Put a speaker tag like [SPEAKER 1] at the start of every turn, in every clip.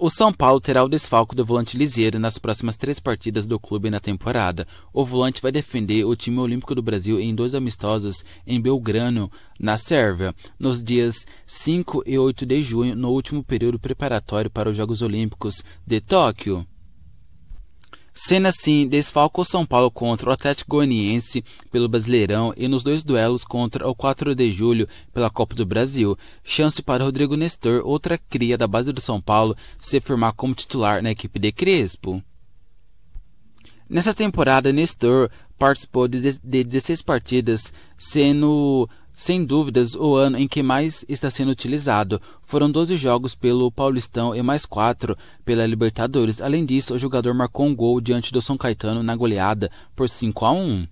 [SPEAKER 1] O São Paulo terá o desfalco do volante Liseiro nas próximas três partidas do clube na temporada. O volante vai defender o time olímpico do Brasil em dois amistosos em Belgrano, na Sérvia, nos dias 5 e 8 de junho, no último período preparatório para os Jogos Olímpicos de Tóquio. Sendo assim, desfalca o São Paulo contra o Atlético Goianiense pelo Brasileirão e nos dois duelos contra o 4 de julho pela Copa do Brasil. Chance para Rodrigo Nestor, outra cria da base do São Paulo, se firmar como titular na equipe de Crespo. Nessa temporada, Nestor participou de 16 partidas, sendo sem dúvidas, o ano em que mais está sendo utilizado. Foram 12 jogos pelo Paulistão e mais 4 pela Libertadores. Além disso, o jogador marcou um gol diante do São Caetano na goleada por 5 a 1.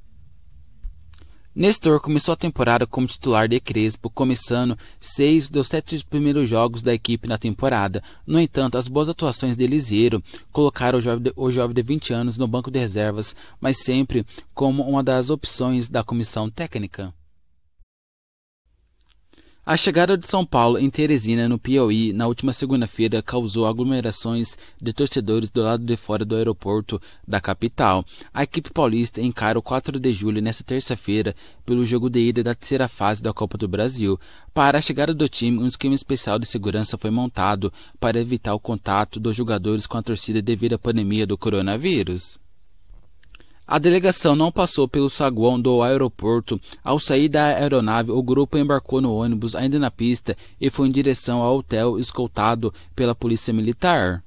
[SPEAKER 1] Nestor começou a temporada como titular de Crespo, começando seis dos sete primeiros jogos da equipe na temporada. No entanto, as boas atuações de Eliseiro colocaram o jovem de, o jovem de 20 anos no banco de reservas, mas sempre como uma das opções da comissão técnica. A chegada de São Paulo em Teresina, no Piauí, na última segunda-feira, causou aglomerações de torcedores do lado de fora do aeroporto da capital. A equipe paulista encara o 4 de julho nesta terça-feira pelo jogo de ida da terceira fase da Copa do Brasil. Para a chegada do time, um esquema especial de segurança foi montado para evitar o contato dos jogadores com a torcida devido à pandemia do coronavírus. A delegação não passou pelo saguão do aeroporto. Ao sair da aeronave, o grupo embarcou no ônibus ainda na pista e foi em direção ao hotel escoltado pela polícia militar.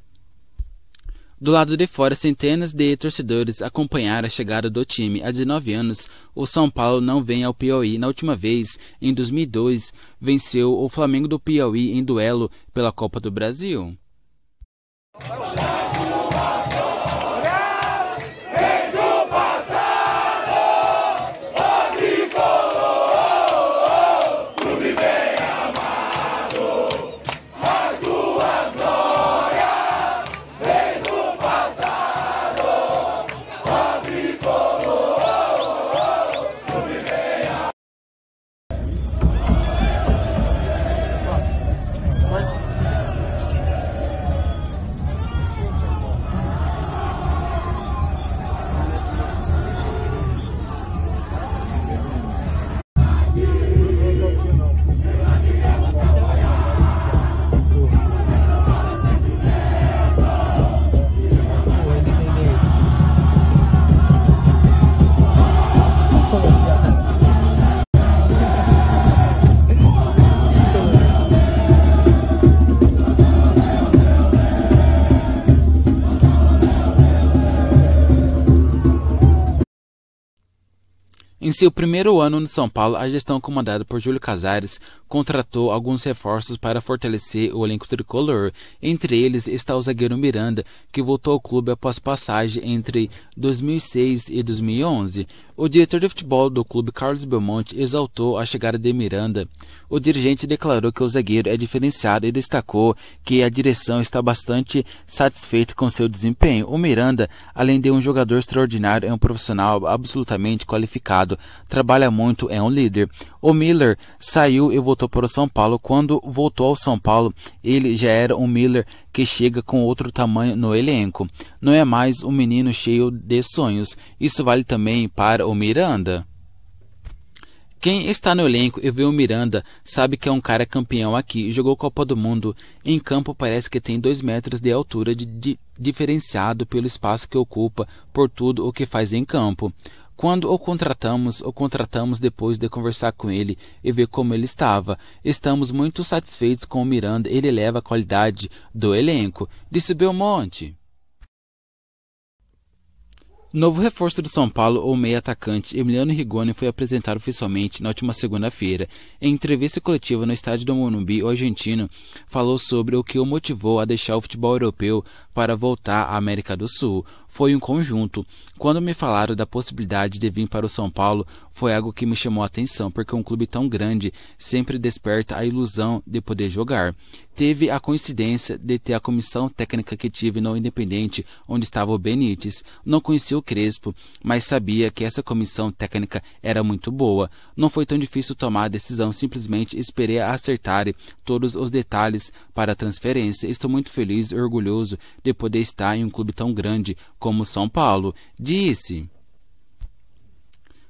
[SPEAKER 1] Do lado de fora, centenas de torcedores acompanharam a chegada do time. Há 19 anos, o São Paulo não vem ao Piauí. Na última vez, em 2002, venceu o Flamengo do Piauí em duelo pela Copa do Brasil. Em seu primeiro ano no São Paulo, a gestão comandada por Júlio Casares contratou alguns reforços para fortalecer o elenco tricolor. Entre eles está o zagueiro Miranda, que voltou ao clube após passagem entre 2006 e 2011. O diretor de futebol do clube, Carlos Belmonte, exaltou a chegada de Miranda. O dirigente declarou que o zagueiro é diferenciado e destacou que a direção está bastante satisfeita com seu desempenho. O Miranda, além de um jogador extraordinário, é um profissional absolutamente qualificado, trabalha muito, é um líder. O Miller saiu e voltou para o São Paulo. Quando voltou ao São Paulo, ele já era um Miller que chega com outro tamanho no elenco. Não é mais um menino cheio de sonhos. Isso vale também para o Miranda. Quem está no elenco e vê o Miranda sabe que é um cara campeão aqui, jogou Copa do Mundo. Em campo parece que tem dois metros de altura de, de, diferenciado pelo espaço que ocupa por tudo o que faz em campo. Quando o contratamos, o contratamos depois de conversar com ele e ver como ele estava. Estamos muito satisfeitos com o Miranda, ele eleva a qualidade do elenco, disse Belmonte. Novo reforço do São Paulo, o meia atacante, Emiliano Rigoni foi apresentado oficialmente na última segunda-feira. Em entrevista coletiva no estádio do Morumbi, o argentino falou sobre o que o motivou a deixar o futebol europeu para voltar à América do Sul. Foi um conjunto. Quando me falaram da possibilidade de vir para o São Paulo, foi algo que me chamou a atenção, porque um clube tão grande sempre desperta a ilusão de poder jogar teve a coincidência de ter a comissão técnica que tive no Independente, onde estava o Benítez. Não conhecia o Crespo, mas sabia que essa comissão técnica era muito boa. Não foi tão difícil tomar a decisão, simplesmente esperei acertar todos os detalhes para a transferência. Estou muito feliz e orgulhoso de poder estar em um clube tão grande como São Paulo, disse.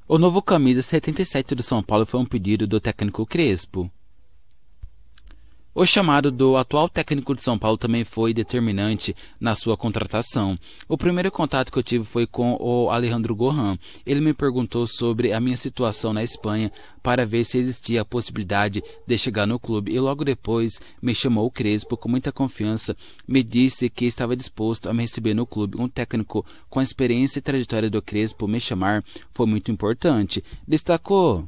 [SPEAKER 1] O novo camisa 77 do São Paulo foi um pedido do técnico Crespo. O chamado do atual técnico de São Paulo também foi determinante na sua contratação. O primeiro contato que eu tive foi com o Alejandro Gohan. Ele me perguntou sobre a minha situação na Espanha para ver se existia a possibilidade de chegar no clube e logo depois me chamou o Crespo com muita confiança, me disse que estava disposto a me receber no clube. Um técnico com a experiência e trajetória do Crespo me chamar foi muito importante. Destacou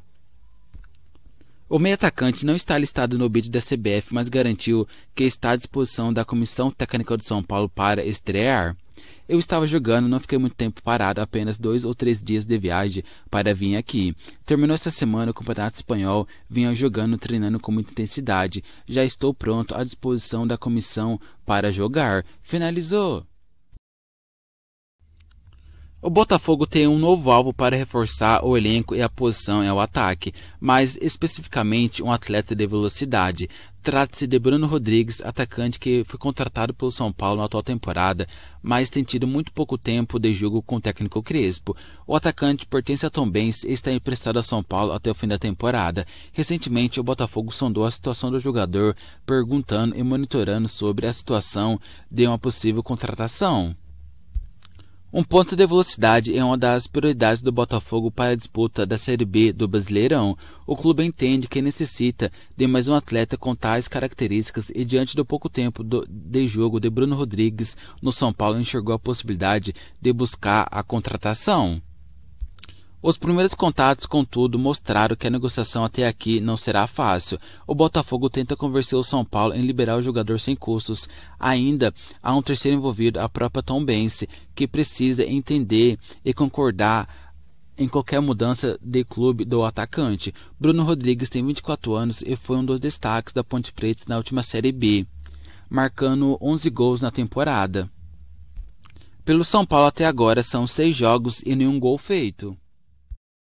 [SPEAKER 1] o meio-atacante não está listado no bid da CBF, mas garantiu que está à disposição da Comissão Técnica de São Paulo para estrear. Eu estava jogando, não fiquei muito tempo parado, apenas dois ou três dias de viagem para vir aqui. Terminou essa semana o Campeonato Espanhol, vinha jogando, treinando com muita intensidade. Já estou pronto à disposição da comissão para jogar. Finalizou! O Botafogo tem um novo alvo para reforçar o elenco e a posição é o ataque, mais especificamente um atleta de velocidade. Trata-se de Bruno Rodrigues, atacante que foi contratado pelo São Paulo na atual temporada, mas tem tido muito pouco tempo de jogo com o técnico Crespo. O atacante pertence a Benz e está emprestado a São Paulo até o fim da temporada. Recentemente, o Botafogo sondou a situação do jogador, perguntando e monitorando sobre a situação de uma possível contratação. Um ponto de velocidade é uma das prioridades do Botafogo para a disputa da Série B do Brasileirão. O clube entende que necessita de mais um atleta com tais características e, diante do pouco tempo do, de jogo de Bruno Rodrigues no São Paulo, enxergou a possibilidade de buscar a contratação. Os primeiros contatos, contudo, mostraram que a negociação até aqui não será fácil. O Botafogo tenta convencer o São Paulo em liberar o jogador sem custos. Ainda há um terceiro envolvido, a própria Tom Bense, que precisa entender e concordar em qualquer mudança de clube do atacante. Bruno Rodrigues tem 24 anos e foi um dos destaques da Ponte Preta na última Série B, marcando 11 gols na temporada. Pelo São Paulo até agora são seis jogos e nenhum gol feito.